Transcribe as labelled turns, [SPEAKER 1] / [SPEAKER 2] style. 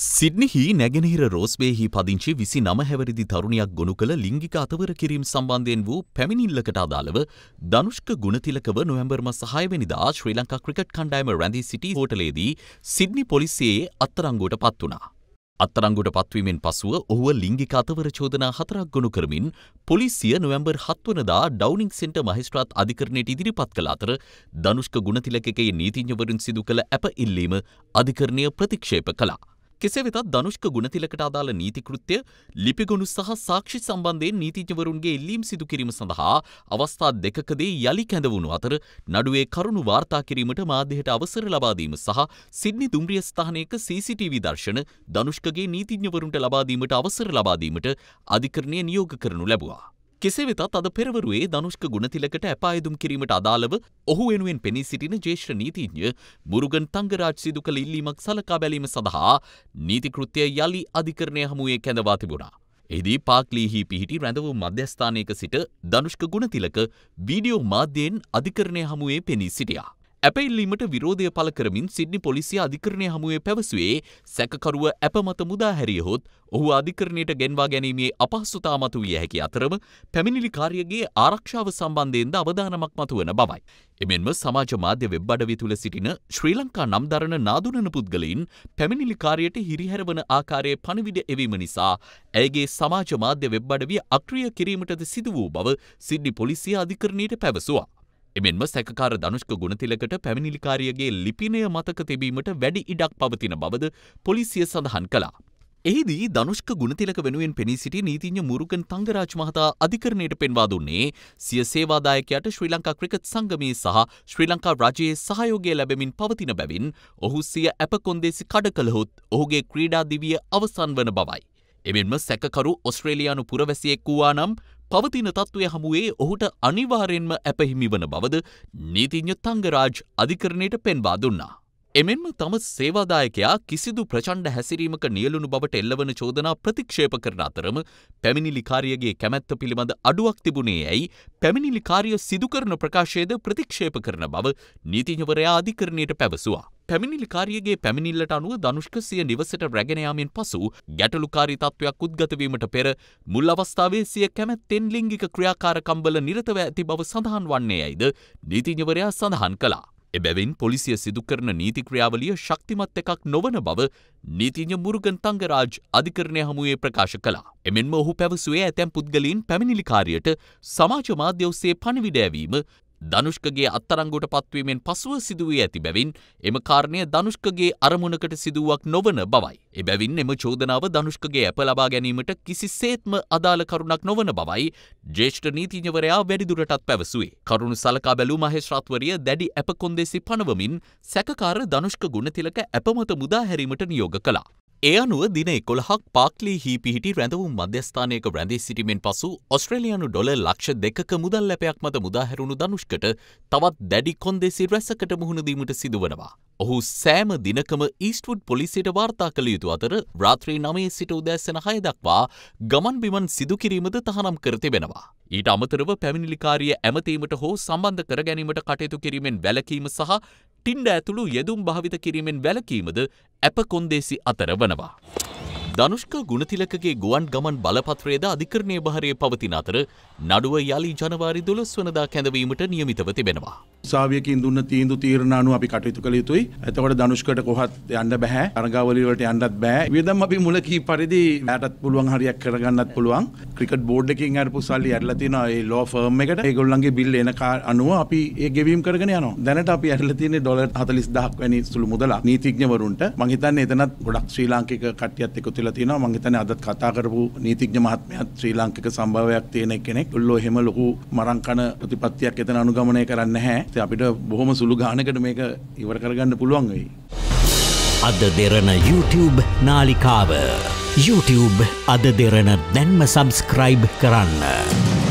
[SPEAKER 1] සිඩ්නිහි නැගෙනහිර රෝස්බේහි පදිංචි විසි නම හැවරිදි තරුණයක් ගොුණු කළ ලිංගික අතවර කිරීම් සම්බන්ධයෙන් වූ පැමිණිල්ලකට අදාළව දනුෂ්ක ගුණතිලකව නොවැම්බර්ම සහයවැනිදා ශ්‍රී ලංකා ක්‍රිකට් කණ්ඩායම රැඳී සිටි හෝටලේදී සිඩ්නි පොලිසියේ අත්තරංගුවට පත් වුණා. අත්තරංගුට පත්වීමෙන් පසුව ඔහුව ලිංගික අතවර චෝදනා හතරක් ගොුණු කරමින් පොලිසිය නොවැම්බර් හත්වනදා ඩවනිින් සෙන්ට මහිස්ත්‍රාත් අධිකරණයට ඉදිරිපත් කළ අතර දනුෂ්ක ගුණතිලකගේ නීතිඥවරින් සිදු කළ ඇප ඉල්ලීම අධිකරණය ප්‍රතික්ෂේප කලා. කෙසේ වෙතත් ධනුෂ්ක ගුණතිලකට අදාළ නීති කෘත්‍ය ලිපිගොනු සහ සාක්ෂි සම්බන්ධයෙන් නීතිඥවරුන්ගේ ඉල්ලීම් සිදු කිරීම සඳහා අවස්ථා දෙකකදී යලි කැඳවුණු අතර නඩුවේ කරුණු වාර්තා කිරීමට මාධ්‍යයට අවසර ලබා දීම සහ සිඩ්නි දුම්රිය ස්ථානයක CCTV දර්ශන ධනුෂ්කගේ නීතිඥවරුන්ට ලබා දීමට අවසර ලබා දීමට අධිකරණය නියෝග කරනු ලැබුවා. කෙසේ වෙතත් අද පෙරවරුවේ ධනුෂ්ක ගුණතිලකට ඇප අයදුම් කිරීමට අදාළව ඔහු වෙනුවෙන් පෙනී සිටින ජේෂ්ඨ නීතිඥ මුරුගන් තංගරාජ් සිදු කළ ඉල්ලීමක් සලකා බැලීම සඳහා නීති කෘත්‍යය යළි අධිකරණය හමුවේ කැඳවා තිබුණා. එහිදී පාක්ලීහි පිහිටි රැඳවූ මධ්‍යස්ථානයක සිට ධනුෂ්ක ගුණතිලක වීඩියෝ මාධ්‍යයෙන් අධිකරණය හමුවේ පෙනී සිටියා. ඇපඉල්ලීමට විරෝධය පළ කරමින් සිඩ්නි පොලිසිය අධිකරණය හමුවේ පැවසුවේ සැකකරුව ඇප මත මුදාහැරියහොත් ඔහු අධිකරණයට ගෙන්වා ගැනීමේ අපහසුතා මතුවිය හැකි අතරම පැමිණිලිකාරියගේ ආරක්ෂාව සම්බන්ධයෙන්ද අවධානමක් මතුවන බවයි. එමෙන්ම සමාජ මාධ්‍ය වෙබ් අඩවි තුළ සිටින ශ්‍රී ලංකා නම් දරන නාදුනන පුද්ගලයින් පැමිණිලිකාරියට හිරිහැරවන ආකාරයේ පණවිඩ එවීම නිසා ඇයගේ සමාජ මාධ්‍ය වෙබ් අඩවිය අක්‍රිය කිරීමටද සිදු වූ බව සිඩ්නි පොලිසිය අධිකරණයට පැවසුවා. එමෙන්ම සැකකාර ධනුෂ්ක ගුණතිලකට පැමිණිලිකාරියගේ ලිපිනය මතක තිබීමට වැඩි ඉඩක් පවතින බවද පොලිසිය සඳහන් කළා. එහිදී ධනුෂ්ක ගුණතිලක වෙනුවෙන් පෙනී සිටි නීතිඥ මුරුකන් තංගරාජ් මහතා අධිකරණයට පෙන්වා දුන්නේ සිය සේවාදායකයාට ශ්‍රී ලංකා ක්‍රිකට් සංගමයේ සහ ශ්‍රී ලංකා රජයේ සහයෝගය ලැබෙමින් පවතින බැවින් ඔහු සිය ඇප කොන්දේසි කඩ කළහොත් ඔහුගේ ක්‍රීඩා දිවිය අවසන් වන බවයි. එමෙන්ම සැකකරු ඔස්ට්‍රේලියානු පුරවැසියෙක් වූවා නම් පවතින තත්ත්වය හමුවේ ඔහුට අනිවාරයෙන්ම ඇපහිමි වන බවද නීතිඥ තංගරාජ් අධිකරණයට පෙන්වා දුන්නා. එමෙන්ම තම සේවාදායකයා කිසිදු ප්‍රචණ්ඩ හැසිරීමක නියලුණු බවට එල්ලවන චෝදනා ප්‍රතික්ෂේප කරන අතරම පැමිණිලිකාරියගේ කැමැත්ත පිළිබඳ අඩුවක් තිබුණේ ඇයි පැමිණිලිකාරිය සිදුකරන ප්‍රකාශයද ප්‍රතික්ෂේප කරන බව නීතිඥවරයා අධිකරණයට පැවසුවා. පැමිණිලිකාරියගේ පැමිණිල්ලට අනුව ධනුෂ්ක සිය නිවසට රැගෙන යාමෙන් පසු ගැටලුකාරී තත්වයක් උද්ගත වීමට පෙර මුල් අවස්ථාවේ සිය කැමැත්තෙන් ලිංගික ක්‍රියාකාරකම්වල නිරතව ඇති බව සඳහන් වන්නේ යයිද නීතිඥවරයා සඳහන් කළා. එබැවින් පොලිසිය සිදුකරන නීතික්‍රියාවලිය ශක්තිමත් එකක් නොවන බව නීතිඥ මුරුගන් තංගරාජ් අධිකරණය හමුවේ ප්‍රකාශ කළා. එමෙන්ම ඔහු පැවසුවේ ඇතැම් පුද්ගලීන් පැමිණිලිකාරියට සමාජ මාධ්‍ය ඔස්සේ පණිවිඩ ඇවීම ධනුෂ්කගේ අත්තරංගුවට පත්වීමෙන් පසුව සිදුවී ඇති බැවින් එම කාරණය ධනුෂ්කගේ අරමුණකට සිදුවක් නොවන බවයි. එබැවින් එම චෝදනාව ධනුෂ්කගේ ඇප ලබා ගැනීමට කිසිසේත්ම අදාළ කරුණක් නොවන බවයි ජේෂ්ඨ නීතිඥවරයා වැඩිදුරටත් පැවසුවේ. කරුණු සලකා බැලූ මහේශ්‍රාත්වරිය දැඩි ඇප කොන්දේසි පනවමින් සැකකාර ධනුෂ්ක ගුණතිලක ඇපමත මුදා හැරීමට නියෝග කළා. ඒ අනුව දින එකොළහක් පාක්ලි හි පිහිටි රැඳවුම් මධ්‍යස්ථානයක රැඳී සිටීමෙන් පසු ඔස්ට්‍රේලියානු ඩොල ලක්ෂ දෙකක මුදල් ලැපයක් මත මුදාහැරුණු දනුෂ්කට තවත් දැඩි කොන්දේසි රැසකට මුහුණ දීමට සිදුවනවා. ඔහු සෑම දිනකම ඊස්ට්වුඩ් පොලිසියට වාර්තා කළ යුතු අතර රාත්‍රී නමයේ සිට උදෑසන හය දක්වා ගමන් බිමන් සිදුකිරීමද තහනම් කර තිබෙනවා. ඊට අමතරව පැමිණිලිකාරිය ඇමතීමට හෝ සම්බන්ධ කර ගැනීමට කටයුතු කිරීමෙන් වැළකීම සහ ටින්ඩ ඇතුළු යෙදුම් භාවිත කිරීමෙන් වැලකීමද ඇප කොන්දේසි අතර වනවා. ධනුෂ්ක ගුණතිලකගේ ගුවන් ගමන් බලපත්‍රයද අධිකරණය භාරය පවතින අතර නඩුව යළි ජනවාරි දොළොස් වනදා කැඳවීමට නියමිතව තිබෙනවා.
[SPEAKER 2] සාවියකින් දුන්න තීන්දු තීරණ අනුව අපි කටයුතු කළ යුතුයි. එතකොට ධනුෂ්කට කොහත් යන්න බෑ. තරගාවලිය වලට යන්නත් බෑ. වියදම් අපි මුල කී පරිදි යාටත් පුළුවන් හරියක් කරගන්නත් පුළුවන්. ක්‍රිකට් බෝඩ් එකකින් අරපු සල්ලි ඇරලා තියෙනවා ඒ ලෝ ෆර්ම් එකට. ඒගොල්ලන්ගේ බිල් එන අනුව අපි ඒ ගෙවීම් කරගෙන යනවා. දැනට අපි ඇරලා තියෙන්නේ ඩොලර් 40000ක් වැනි සුළු මුදලක් නීතිඥවරුන්ට. මං හිතන්නේ එතනත් ගොඩක් ශ්‍රී ලාංකික කට්ටියත් එකතු වෙලා තියෙනවා. මං හිතන්නේ අදත් කතා කරපු නීතිඥ මහත්මයාත් ශ්‍රී ලාංකික සම්භාවයක් තියෙන කෙනෙක්. උල්ලෝ එහෙම ලොකු මරංකන ප්‍රතිපත්තියක් එතන අනුගමනය කරන්නේ නැහැ. ඉතින් අපිට බොහොම සුළු ගානකට මේක ඉවර කරගන්න පුළුවන් වෙයි.
[SPEAKER 1] අද දෙරන YouTube නාලිකාව YouTube අද දෙරන දැන්ම සබස්ක්‍රයිබ් කරන්න.